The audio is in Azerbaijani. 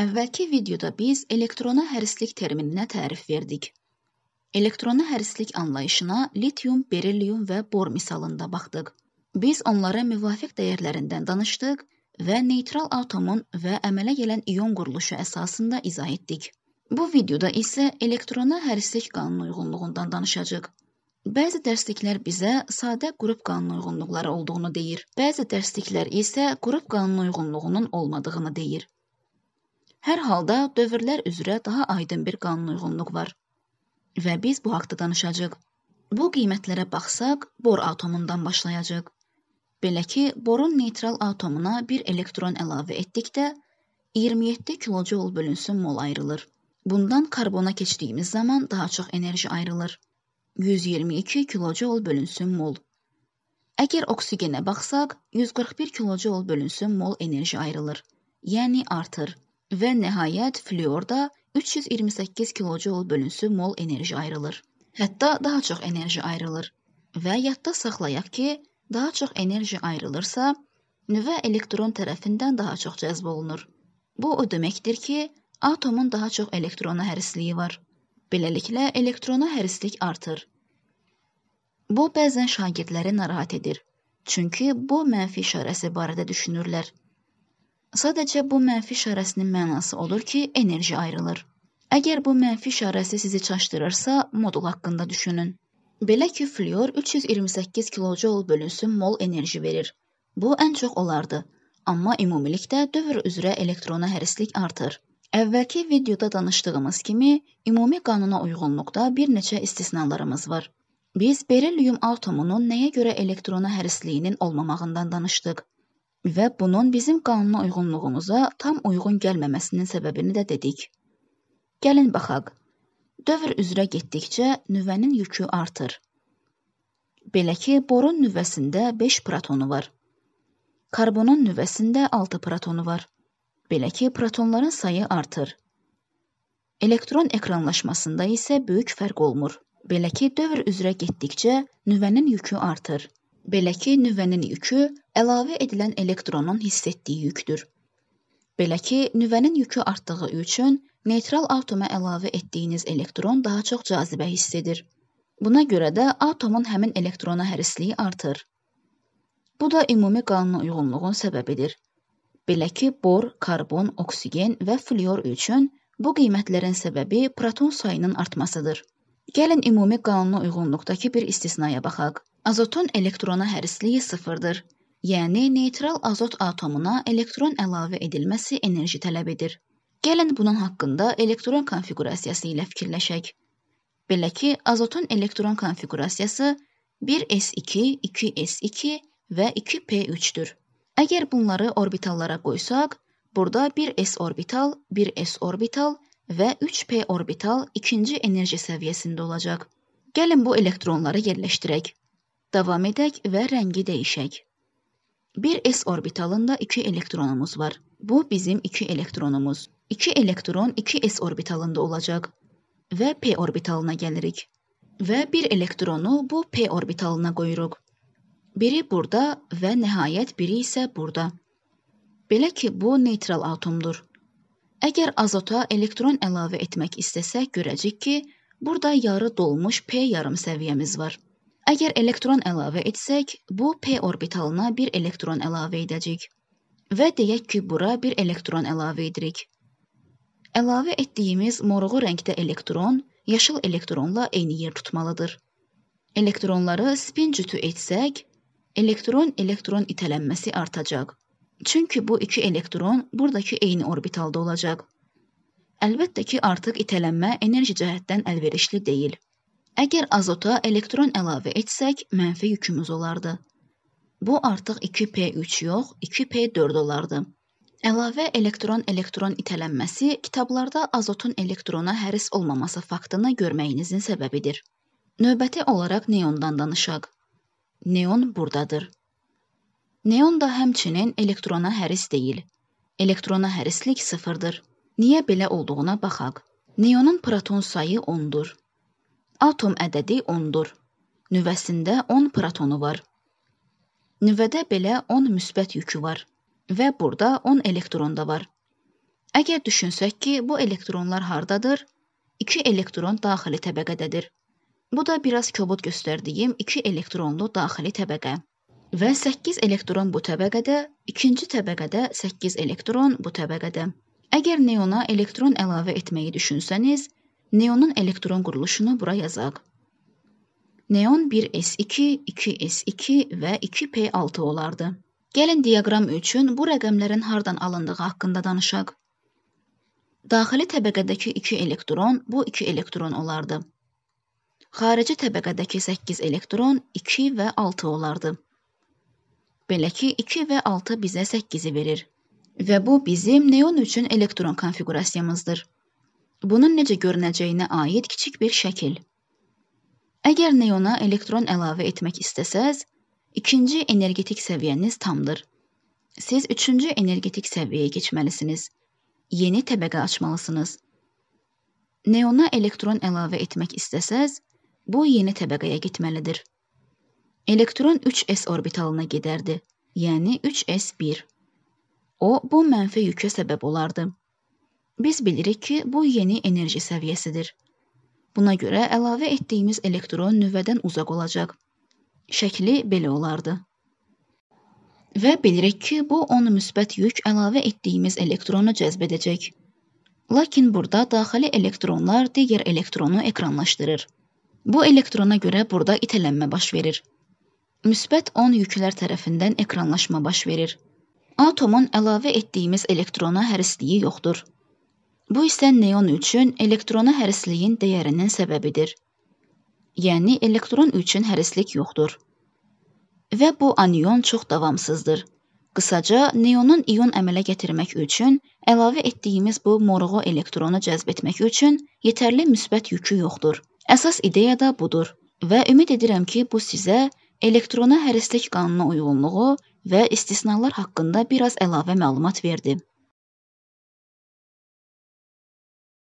Əvvəlki videoda biz elektrona hərislik termininə tərif verdik. Elektrona hərislik anlayışına litium, berilium və bor misalında baxdıq. Biz onlara müvafiq dəyərlərindən danışdıq və neytral atomun və əmələ gələn ion quruluşu əsasında izah etdik. Bu videoda isə elektrona hərislik qanun uyğunluğundan danışacağıq. Bəzi dərsliklər bizə sadə qrup qanun uyğunluqları olduğunu deyir. Bəzi dərsliklər isə qrup qanun uyğunluğunun olmadığını deyir. Hər halda dövrlər üzrə daha aydın bir qanunuyğunluq var. Və biz bu haqqda danışacağıq. Bu qiymətlərə baxsaq, bor atomundan başlayacağıq. Belə ki, borun neytral atomuna bir elektron əlavə etdikdə 27 kilojoul bölünsün mol ayrılır. Bundan karbona keçdiyimiz zaman daha çox enerji ayrılır. 122 kilojoul bölünsün mol. Əgər oksigenə baxsaq, 141 kilojoul bölünsün mol enerji ayrılır. Yəni artır. Və nəhayət fluorda 328 kilojoul bölünsü mol enerji ayrılır. Hətta daha çox enerji ayrılır. Və yadda saxlayaq ki, daha çox enerji ayrılırsa, nüvə elektron tərəfindən daha çox cəzb olunur. Bu o deməkdir ki, atomun daha çox elektrona hərisliyi var. Beləliklə elektrona hərislik artır. Bu bəzən şagirdləri narahat edir. Çünki bu mənfi işarəsi barədə düşünürlər Sadəcə bu mənfi işarəsinin mənası olur ki, enerji ayrılır. Əgər bu mənfi işarəsi sizi çaşdırırsa, modul haqqında düşünün. Belə ki, flyor 328 kilojoul bölünsün mol enerji verir. Bu ən çox olardı. Amma ümumilikdə dövr üzrə elektrona hərislik artır. Əvvəlki videoda danışdığımız kimi, ümumi qanuna uyğunluqda bir neçə istisnalarımız var. Biz berilliyum atomunun nəyə görə elektrona hərisliyinin olmamağından danışdıq. Və bunun bizim qanuna uyğunluğumuza tam uyğun gəlməməsinin səbəbini də dedik. Gəlin baxaq. Dövr üzrə getdikcə nüvənin yükü artır. Belə ki, borun nüvəsində 5 protonu var. Karbonun nüvəsində 6 protonu var. Belə ki, protonların sayı artır. Elektron ekranlaşmasında isə böyük fərq olmur. Belə ki, dövr üzrə getdikcə nüvənin yükü artır. Belə ki, nüvənin yükü əlavə edilən elektronun hiss etdiyi yükdür. Belə ki, nüvənin yükü artdığı üçün neytral atoma əlavə etdiyiniz elektron daha çox cazibə hiss edir. Buna görə də atomun həmin elektrona hərisliyi artır. Bu da ümumi qanuna uyğunluğun səbəbidir. Belə ki, bor, karbon, oksigen və flyor üçün bu qiymətlərin səbəbi proton sayının artmasıdır. Gəlin ümumi qanuna uyğunluqdakı bir istisnaya baxaq. Azotun elektrona hərisliyi sıfırdır. Yəni neytral azot atomuna elektron əlavə edilməsi enerji tələb edir. Gəlin bunun haqqında elektron konfiqurasiyası ilə fikirləşək. Belə ki, azotun elektron konfiqurasiyası 1s2, 2s2 və 2p3-dür. Əgər bunları orbitallara qoysaq, burada 1s orbital, 1s orbital və 3p orbital ikinci enerji səviyyəsində olacaq. Gəlin bu elektronları yerləşdirək. Davam edək və rəngi dəyişək. Bir s orbitalında 2 elektronumuz var. Bu bizim 2 elektronumuz. 2 elektron 2 s orbitalında olacaq və p orbitalına gəlirik. Və bir elektronu bu p orbitalına qoyuruq. Biri burada və nəhayət biri isə burada. Belə ki, bu neytral atomdur. Əgər azota elektron əlavə etmək istəsək, görəcək ki, burada yarı dolmuş p yarım səviyyəmiz var. Əgər elektron əlavə etsək, bu p orbitalına bir elektron əlavə edəcək və deyək ki, bura bir elektron əlavə edirik. Əlavə etdiyimiz moruğu rəngdə elektron yaşıl elektronla eyni yer tutmalıdır. Elektronları spin cütü etsək, elektron-elektron itələnməsi artacaq. Çünki bu iki elektron buradakı eyni orbitalda olacaq. Əlbəttə ki, artıq itələnmə enerji cəhətdən əlverişli deyil. Əgər azota elektron əlavə etsək, mənfi yükümüz olardı. Bu artıq 2P3 yox, 2P4 olardı. Əlavə elektron-elektron itələnməsi kitablarda azotun elektrona həris olmaması faktını görməyinizin səbəbidir. Növbəti olaraq neondan danışaq. Neon burdadır. Neon da həmçinin elektrona həris deyil. Elektrona hərislik sıfırdır. Niyə belə olduğuna baxaq. Neonun proton sayı 10-dur. Atom ədədi 10-dur. Nüvəsində 10 protonu var. Nüvədə belə 10 müsbət yükü var və burada 10 elektron da var. Əgər düşünsək ki, bu elektronlar hardadır? 2 elektron daxili təbəqədədir. Bu da biraz kobud göstərdiyim 2 elektronlu daxili təbəqə. Və 8 elektron bu təbəqədə, ikinci təbəqədə 8 elektron bu təbəqədə. Əgər neona elektron əlavə etməyi düşünsəniz, Neonun elektron quruluşunu bura yazaq. Neon 1s2, 2s2 və 2p6 olardı. Gəlin diaqram üçün bu rəqəmlərin hardan alındığı haqqında danışaq. Daxili təbəqədəki 2 elektron bu 2 elektron olardı. Xarici təbəqədəki 8 elektron 2 və 6 olardı. Belə ki, 2 və 6 bizə 8-i verir və bu bizim neon üçün elektron konfiqurasiyamızdır bunun necə görünəcəyinə aid kiçik bir şəkil. Əgər neona elektron əlavə etmək istəsəz, ikinci energetik səviyyəniz tamdır. Siz üçüncü energetik səviyyəyə keçməlisiniz. Yeni təbəqə açmalısınız. Neona elektron əlavə etmək istəsəz, bu yeni təbəqəyə getməlidir. Elektron 3s orbitalına gedərdi, yəni 3s1. O, bu mənfi yükə səbəb olardı. Biz bilirik ki, bu yeni enerji səviyyəsidir. Buna görə əlavə etdiyimiz elektron nüvədən uzaq olacaq. Şəkli belə olardı. Və bilirik ki, bu ona müsbət yük əlavə etdiyimiz elektronu cəzb edəcək. Lakin burada daxili elektronlar digər elektronu ekranlaşdırır. Bu elektrona görə burada itələnmə baş verir. Müsbət 10 yüklər tərəfindən ekranlaşma baş verir. Atomun əlavə etdiyimiz elektrona hərisliyi yoxdur. Bu isə neon üçün elektrona hərisliyin dəyərinin səbəbidir. Yəni elektron üçün hərislik yoxdur. Və bu anion çox davamsızdır. Qısaca, neonun ion əmələ gətirmək üçün əlavə etdiyimiz bu moruğu elektronu cəzb etmək üçün yetərli müsbət yükü yoxdur. Əsas ideya da budur və ümid edirəm ki, bu sizə elektrona hərislik qanununa uyğunluğu və istisnalar haqqında bir az əlavə məlumat verdi.